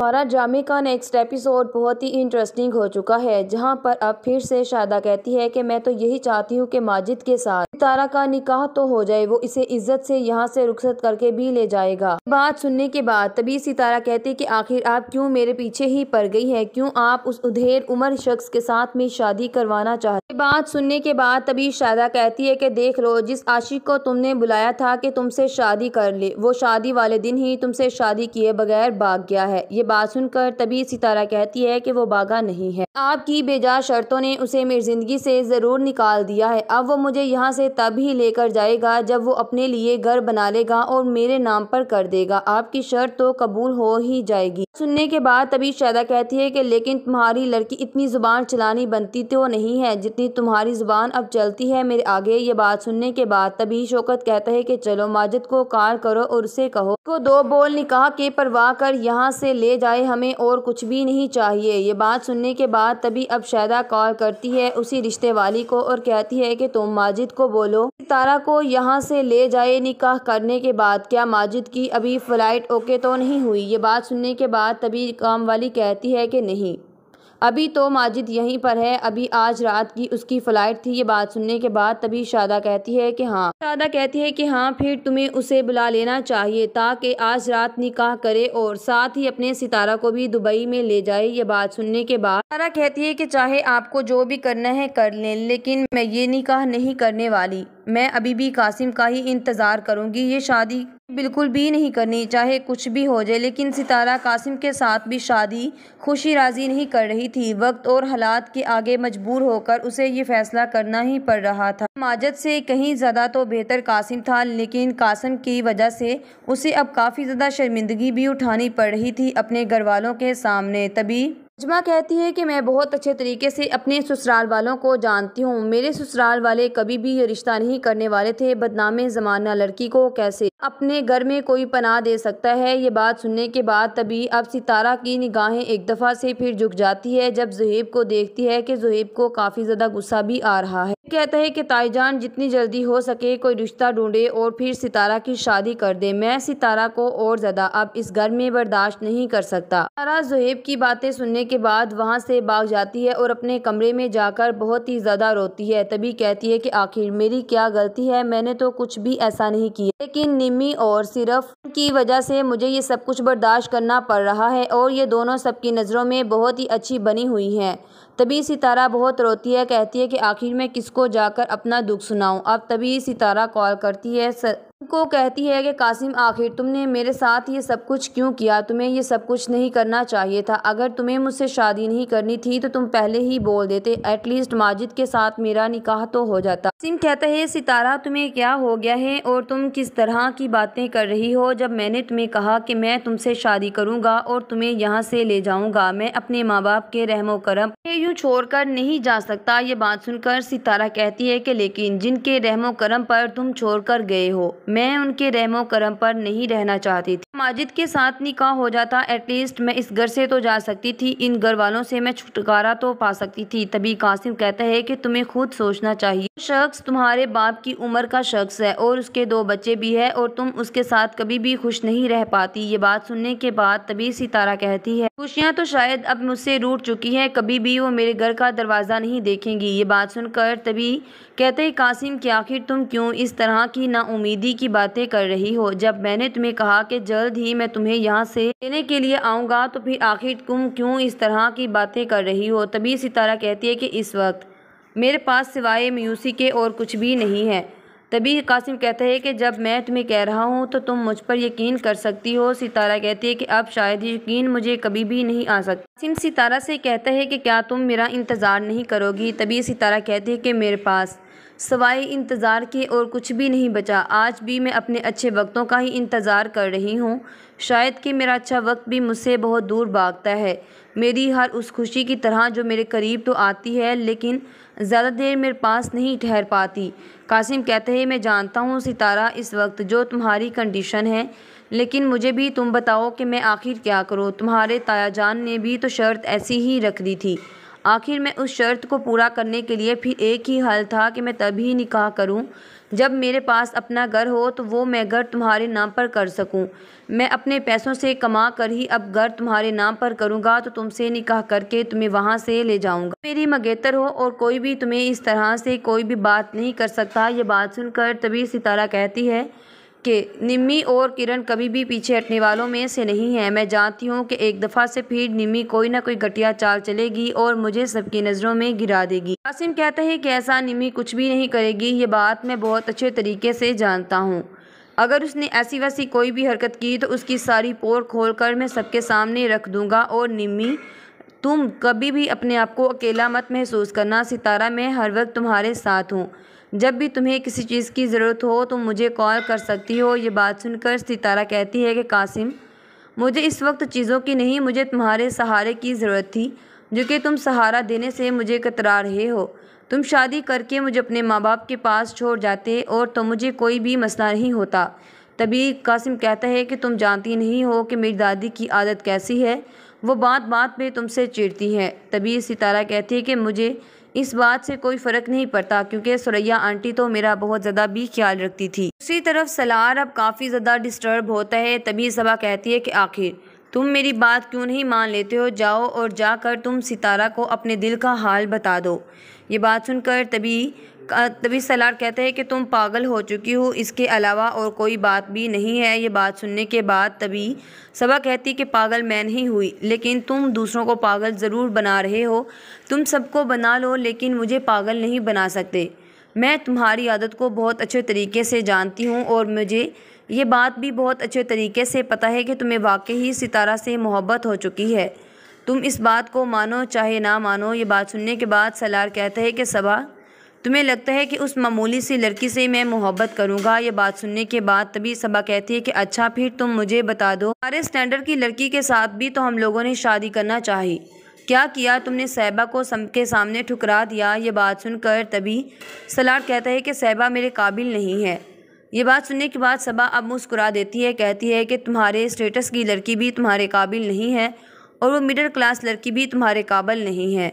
हमारा ड्रामे का नेक्स्ट एपिसोड बहुत ही इंटरेस्टिंग हो चुका है जहां पर अब फिर से शादा कहती है कि मैं तो यही चाहती हूं कि माजिद के साथ तारा का निकाह तो हो जाए वो इसे इज्जत से यहां से रुखसत करके भी ले जाएगा बात सुनने के बाद तभी सितारा कहती है कि आखिर आप क्यों मेरे पीछे ही पड़ गई है क्यों आप उस उधेर उम्र शख्स के साथ में शादी करवाना चाहते बात सुनने के बाद तभी शादा कहती है कि देख लो जिस आशिक को तुमने बुलाया था कि तुमसे शादी कर ले वो शादी वाले दिन ही तुमसे शादी किए बगैर भाग गया है ये बात सुनकर तभी सितारा कहती है कि वो बागा नहीं है आपकी बेजा शर्तों ने उसे मेरी ज़िंदगी से ज़रूर निकाल दिया है अब वो मुझे यहाँ से तब ही लेकर जाएगा जब वो अपने लिए घर बना लेगा और मेरे नाम पर कर देगा आपकी शर्त तो कबूल हो ही जाएगी सुनने के बाद तभी शायदा कहती है कि लेकिन तुम्हारी लड़की इतनी ज़ुबान चलानी बनती तो नहीं है जितनी तुम्हारी ज़ुबान अब चलती है मेरे आगे ये बात सुनने के बाद तभी शौकत कहता है कि चलो माजिद को कार करो और उसे कहो को दो बोल निकाह के परवाह कर यहाँ से ले जाए हमें और कुछ भी नहीं चाहिए ये बात सुनने के बाद तभी अब शायदा कॉल करती है उसी रिश्ते वाली को और कहती है कि तुम माजिद को बोलो तारा को यहाँ से ले जाए निकाह करने के बाद क्या माजिद की अभी फ़्लाइट ओके तो नहीं हुई ये बात सुनने के बाद तभी काम वाली कहती है कि नहीं अभी तो माजिद यहीं पर है अभी आज रात की उसकी फ़्लाइट थी ये बात सुनने के बाद तभी शादा कहती है कि हाँ शादा कहती है कि हाँ फिर तुम्हें उसे बुला लेना चाहिए ताकि आज रात निकाह करे और साथ ही अपने सितारा को भी दुबई में ले जाए ये बात सुनने के बाद सितारा कहती है कि चाहे आपको जो भी करना है कर ले, लेकिन मैं ये निकाह नहीं करने वाली मैं अभी भी कासिम का ही इंतज़ार करूँगी ये शादी बिल्कुल भी नहीं करनी चाहे कुछ भी हो जाए लेकिन सितारा कासिम के साथ भी शादी खुशी राजी नहीं कर रही थी वक्त और हालात के आगे मजबूर होकर उसे ये फैसला करना ही पड़ रहा था माजद से कहीं ज़्यादा तो बेहतर कासिम था लेकिन कासिम की वजह से उसे अब काफ़ी ज़्यादा शर्मिंदगी भी उठानी पड़ रही थी अपने घर वालों के सामने तभी नजमा कहती है कि मैं बहुत अच्छे तरीके से अपने ससुराल वालों को जानती हूँ मेरे ससुराल वाले कभी भी ये रिश्ता नहीं करने वाले थे बदनामे ज़माना लड़की को कैसे अपने घर में कोई पनाह दे सकता है ये बात सुनने के बाद तभी अब सितारा की निगाहें एक दफ़ा से फिर झुक जाती है जब जुहेब को देखती है कि जुहेब को काफ़ी ज़्यादा गुस्सा भी आ रहा है कहता है कि ताईजान जितनी जल्दी हो सके कोई रिश्ता ढूंढे और फिर सितारा की शादी कर दे मैं सितारा को और ज़्यादा अब इस घर में बर्दाश्त नहीं कर सकता सितारा जुहेब की बातें सुनने के बाद वहाँ से भाग जाती है और अपने कमरे में जाकर बहुत ही ज़्यादा रोती है तभी कहती है कि आखिर मेरी क्या गलती है मैंने तो कुछ भी ऐसा नहीं किया लेकिन निमी और सिर्फ की वजह से मुझे ये सब कुछ बर्दाश्त करना पड़ रहा है और ये दोनों सबकी नज़रों में बहुत ही अच्छी बनी हुई हैं तभी सितारा बहुत रोती है कहती है कि आखिर मैं किसको जाकर अपना दुख सुनाऊँ अब तभी सितारा कॉल करती है को कहती है कि कासिम आखिर तुमने मेरे साथ ये सब कुछ क्यों किया तुम्हें ये सब कुछ नहीं करना चाहिए था अगर तुम्हें मुझसे शादी नहीं करनी थी तो तुम पहले ही बोल देते एटलीस्ट माजिद के साथ मेरा निकाह तो हो जाता कासिम कहता है सितारा तुम्हें क्या हो गया है और तुम किस तरह की बातें कर रही हो जब मैंने तुम्हें कहा कि मैं तुमसे शादी करूँगा और तुम्हें यहाँ से ले जाऊँगा मैं अपने माँ बाप के रहमो करम यूँ छोड़ कर नहीं जा सकता ये बात सुनकर सितारा कहती है कि लेकिन जिनके रहमो करम पर तुम छोड़ कर गए हो मैं उनके रहमो करम पर नहीं रहना चाहती थी माजिद के साथ निकाह हो जाता एटलीस्ट मैं इस घर से तो जा सकती थी इन घर वालों से मैं छुटकारा तो पा सकती थी तभी कासिम कहता है कि तुम्हें खुद सोचना चाहिए शख्स तुम्हारे बाप की उम्र का शख्स है और उसके दो बच्चे भी है और तुम उसके साथ कभी भी खुश नहीं रह पाती ये बात सुनने के बाद तभी सितारा कहती है खुशियाँ तो शायद अब मुझसे रूट चुकी है कभी भी वो मेरे घर का दरवाज़ा नहीं देखेंगी ये बात सुनकर तभी कहते कासिम की आखिर तुम क्यों इस तरह की नाउमीदी की की बातें कर रही हो जब मैंने तुम्हें कहा कि जल्द ही मैं तुम्हें यहाँ से लेने के लिए आऊँगा तो फिर आखिर तुम क्यों इस तरह की बातें कर रही हो तभी सितारा कहती है कि इस वक्त मेरे पास सिवाय मयूसी के और कुछ भी नहीं है तभी कासिम कहता है कि जब मैं तुम्हें कह रहा हूँ तो तुम मुझ पर यकीन कर सकती हो सितारा कहती है कि अब शायद यकीन मुझे कभी भी नहीं आ सकता कासिम सितारा से कहता है कि क्या तुम मेरा इंतज़ार नहीं करोगी तभी सितारा कहती है कि मेरे पास सवाए इंतज़ार के और कुछ भी नहीं बचा आज भी मैं अपने अच्छे वक्तों का ही इंतज़ार कर रही हूँ शायद कि मेरा अच्छा वक्त भी मुझसे बहुत दूर भागता है मेरी हर उस खुशी की तरह जो मेरे करीब तो आती है लेकिन ज़्यादा देर मेरे पास नहीं ठहर पाती कासिम कहते हैं मैं जानता हूँ सितारा इस वक्त जो तुम्हारी कंडीशन है लेकिन मुझे भी तुम बताओ कि मैं आखिर क्या करूँ तुम्हारे ताया जान ने भी तो शर्त ऐसी ही रख दी थी आखिर में उस शर्त को पूरा करने के लिए फिर एक ही हल था कि मैं तभी निकाह करूं जब मेरे पास अपना घर हो तो वो मैं घर तुम्हारे नाम पर कर सकूं मैं अपने पैसों से कमा कर ही अब घर तुम्हारे नाम पर करूंगा तो तुमसे निकाह करके तुम्हें वहां से ले जाऊंगा मेरी मगेतर हो और कोई भी तुम्हें इस तरह से कोई भी बात नहीं कर सकता ये बात सुनकर तभी सितारा कहती है के निम्मी और किरण कभी भी पीछे हटने वालों में से नहीं है मैं जानती हूँ कि एक दफ़ा से फिर निम्मी कोई ना कोई घटिया चाल चलेगी और मुझे सबकी नज़रों में गिरा देगी कासिम कहते हैं कि ऐसा निम्मी कुछ भी नहीं करेगी ये बात मैं बहुत अच्छे तरीके से जानता हूँ अगर उसने ऐसी वैसी कोई भी हरकत की तो उसकी सारी पोर खोल कर मैं सबके सामने रख दूँगा और निम्मी तुम कभी भी अपने आप को अकेला मत महसूस करना सितारा मैं हर वक्त तुम्हारे साथ हूँ जब भी तुम्हें किसी चीज़ की ज़रूरत हो तुम मुझे कॉल कर सकती हो ये बात सुनकर सितारा कहती है कि कासिम मुझे इस वक्त चीज़ों की नहीं मुझे तुम्हारे सहारे की ज़रूरत थी जो कि तुम सहारा देने से मुझे कतरा रहे हो तुम शादी करके मुझे अपने माँ बाप के पास छोड़ जाते और तो मुझे कोई भी मसला नहीं होता तभी कासिम कहता है कि तुम जानती नहीं हो कि मेरी दादी की आदत कैसी है वो बात बात पे तुमसे चिढ़ती है तभी सितारा कहती है कि मुझे इस बात से कोई फ़र्क नहीं पड़ता क्योंकि सुरैया आंटी तो मेरा बहुत ज़्यादा भी ख्याल रखती थी दूसरी तरफ सलार अब काफ़ी ज़्यादा डिस्टर्ब होता है तभी सबा कहती है कि आखिर तुम मेरी बात क्यों नहीं मान लेते हो जाओ और जाकर तुम सितारा को अपने दिल का हाल बता दो ये बात सुनकर तभी तभी सलार कहते हैं कि तुम पागल हो चुकी हो इसके अलावा और कोई बात भी नहीं है ये बात सुनने के बाद तभी सबा कहती कि पागल मैं नहीं हुई लेकिन तुम दूसरों को पागल ज़रूर बना रहे हो तुम सबको बना लो लेकिन मुझे पागल नहीं बना सकते मैं तुम्हारी आदत को बहुत अच्छे तरीके से जानती हूँ और मुझे ये बात भी बहुत अच्छे तरीके से पता है कि तुम्हें वाकई ही सितारा से मोहब्बत हो चुकी है तुम इस बात को मानो चाहे ना मानो ये बात सुनने के बाद सलार कहते हैं कि सबा तुम्हें लगता है कि उस मामूली सी लड़की से मैं मोहब्बत करूँगा ये बात सुनने के बाद तभी सबा कहती है कि अच्छा फिर तुम मुझे बता दो हमारे स्टैंडर्ड की लड़की के साथ भी तो हम लोगों ने शादी करना चाहिए क्या किया तुमने सैबा को सम के सामने ठुकरा दिया ये बात सुनकर तभी सलाड कहता है कि सैबा मेरे काबिल नहीं है ये बात सुनने के बाद सबा अब मुस्कुरा देती है कहती है कि तुम्हारे स्टेटस की लड़की भी तुम्हारे काबिल नहीं है और वो मिडिल क्लास लड़की भी तुम्हारे काबिल नहीं है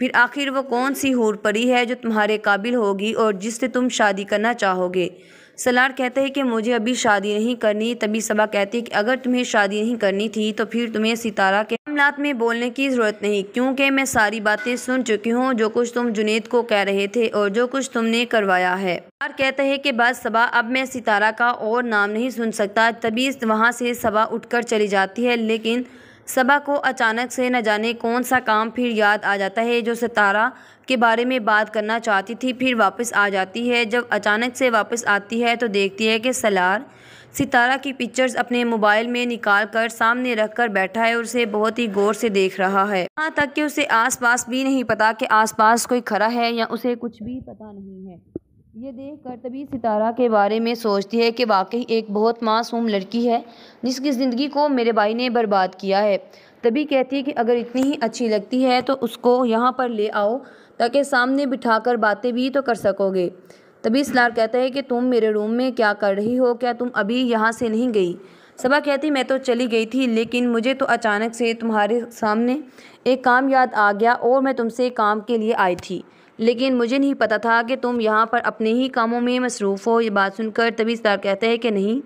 फिर आखिर वो कौन सी हूर परी है जो तुम्हारे काबिल होगी और जिससे तुम शादी करना चाहोगे सलार कहते हैं कि मुझे अभी शादी नहीं करनी तभी सबा कहती है कि अगर तुम्हें शादी नहीं करनी थी तो फिर तुम्हें सितारा के मामला में बोलने की ज़रूरत नहीं क्योंकि मैं सारी बातें सुन चुकी हूँ जो कुछ तुम जुनेद को कह रहे थे और जो कुछ तुमने करवाया है सलार कहते हैं कि बस सबा अब मैं सितारा का और नाम नहीं सुन सकता तभी वहाँ से सबा उठ चली जाती है लेकिन सबा को अचानक से न जाने कौन सा काम फिर याद आ जाता है जो सितारा के बारे में बात करना चाहती थी फिर वापस आ जाती है जब अचानक से वापस आती है तो देखती है कि सलार सितारा की पिक्चर्स अपने मोबाइल में निकाल कर सामने रख कर बैठा है और उसे बहुत ही गौर से देख रहा है यहाँ तक कि उसे आसपास भी नहीं पता कि आसपास कोई खड़ा है या उसे कुछ भी पता नहीं है ये देख कर तभी सितारा के बारे में सोचती है कि वाकई एक बहुत मासूम लड़की है जिसकी ज़िंदगी को मेरे भाई ने बर्बाद किया है तभी कहती है कि अगर इतनी ही अच्छी लगती है तो उसको यहाँ पर ले आओ ताकि सामने बिठाकर बातें भी तो कर सकोगे तभी सलार कहता है कि तुम मेरे रूम में क्या कर रही हो क्या तुम अभी यहाँ से नहीं गई सबा कहती मैं तो चली गई थी लेकिन मुझे तो अचानक से तुम्हारे सामने एक काम याद आ गया और मैं तुमसे काम के लिए आई थी लेकिन मुझे नहीं पता था कि तुम यहाँ पर अपने ही कामों में मसरूफ़ हो ये बात सुनकर तभी तार कहते हैं कि नहीं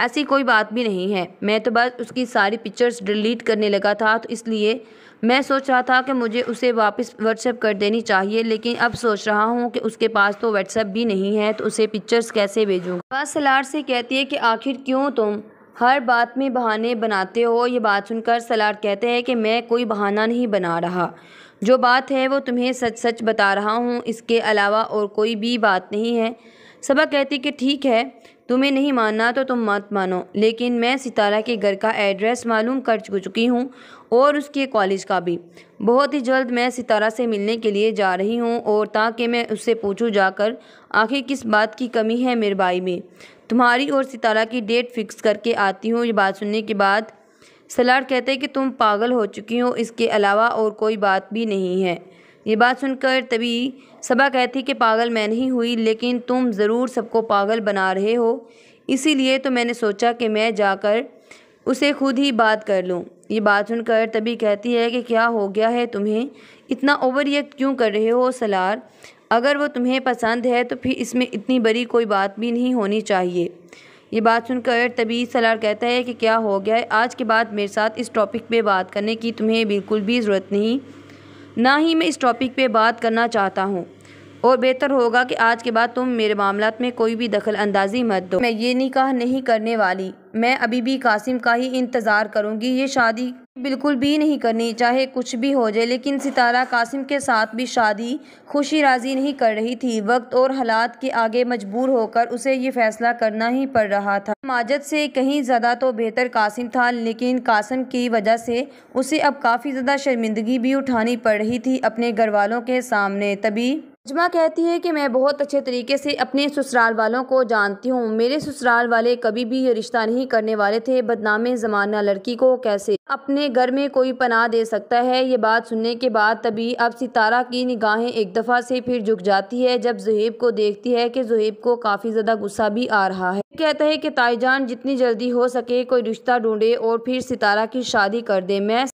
ऐसी कोई बात भी नहीं है मैं तो बस उसकी सारी पिक्चर्स डिलीट करने लगा था तो इसलिए मैं सोच रहा था कि मुझे उसे वापस व्हाट्सएप कर देनी चाहिए लेकिन अब सोच रहा हूँ कि उसके पास तो व्हाट्सएप भी नहीं है तो उसे पिक्चर्स कैसे भेजूँगा बस सलार से कहती है कि आखिर क्यों तुम हर बात में बहाने बनाते हो ये बात सुनकर सलार कहते हैं कि मैं कोई बहाना नहीं बना रहा जो बात है वो तुम्हें सच सच बता रहा हूँ इसके अलावा और कोई भी बात नहीं है सबा कहती कि ठीक है तुम्हें नहीं मानना तो तुम मत मानो लेकिन मैं सितारा के घर का एड्रेस मालूम कर चुकी हूँ और उसके कॉलेज का भी बहुत ही जल्द मैं सितारा से मिलने के लिए जा रही हूँ और ताकि मैं उससे पूछूँ जाकर आखिर किस बात की कमी है मेरबाई में तुम्हारी और सितारा की डेट फिक्स करके आती हूँ ये बात सुनने के बाद सलाड कहते हैं कि तुम पागल हो चुकी हो इसके अलावा और कोई बात भी नहीं है ये बात सुनकर तभी सबा कहती कि पागल मैं नहीं हुई लेकिन तुम ज़रूर सबको पागल बना रहे हो इसीलिए तो मैंने सोचा कि मैं जाकर उसे खुद ही बात कर लूँ ये बात सुनकर तभी कहती है कि क्या हो गया है तुम्हें इतना ओवर रिएक्ट क्यों कर रहे हो सलार अगर वो तुम्हें पसंद है तो फिर इसमें इतनी बड़ी कोई बात भी नहीं होनी चाहिए ये बात सुनकर तबीज़ सलार कहता है कि क्या हो गया है आज के बाद मेरे साथ इस टॉपिक पे बात करने की तुम्हें बिल्कुल भी ज़रूरत नहीं ना ही मैं इस टॉपिक पे बात करना चाहता हूँ और बेहतर होगा कि आज के बाद तुम मेरे मामला में कोई भी दखल अंदाजी मत दो मैं ये निकाह नहीं करने वाली मैं अभी भी कासिम का ही इंतज़ार करूँगी ये शादी बिल्कुल भी नहीं करनी चाहे कुछ भी हो जाए लेकिन सितारा कासिम के साथ भी शादी खुशी राजी नहीं कर रही थी वक्त और हालात के आगे मजबूर होकर उसे ये फैसला करना ही पड़ रहा था माजद से कहीं ज़्यादा तो बेहतर कासिम था लेकिन कासिम की वजह से उसे अब काफ़ी ज़्यादा शर्मिंदगी भी उठानी पड़ रही थी अपने घर वालों के सामने तभी नजमा कहती है कि मैं बहुत अच्छे तरीके से अपने ससुराल वालों को जानती हूँ मेरे ससुराल वाले कभी भी ये रिश्ता नहीं करने वाले थे बदनामे ज़माना लड़की को कैसे अपने घर में कोई पनाह दे सकता है ये बात सुनने के बाद तभी अब सितारा की निगाहें एक दफ़ा से फिर झुक जाती है जब जुहेब को देखती है की जुहेब को काफ़ी ज़्यादा गुस्सा भी आ रहा है कहता है की ताईजान जितनी जल्दी हो सके कोई रिश्ता ढूंढे और फिर सितारा की शादी कर दे मैं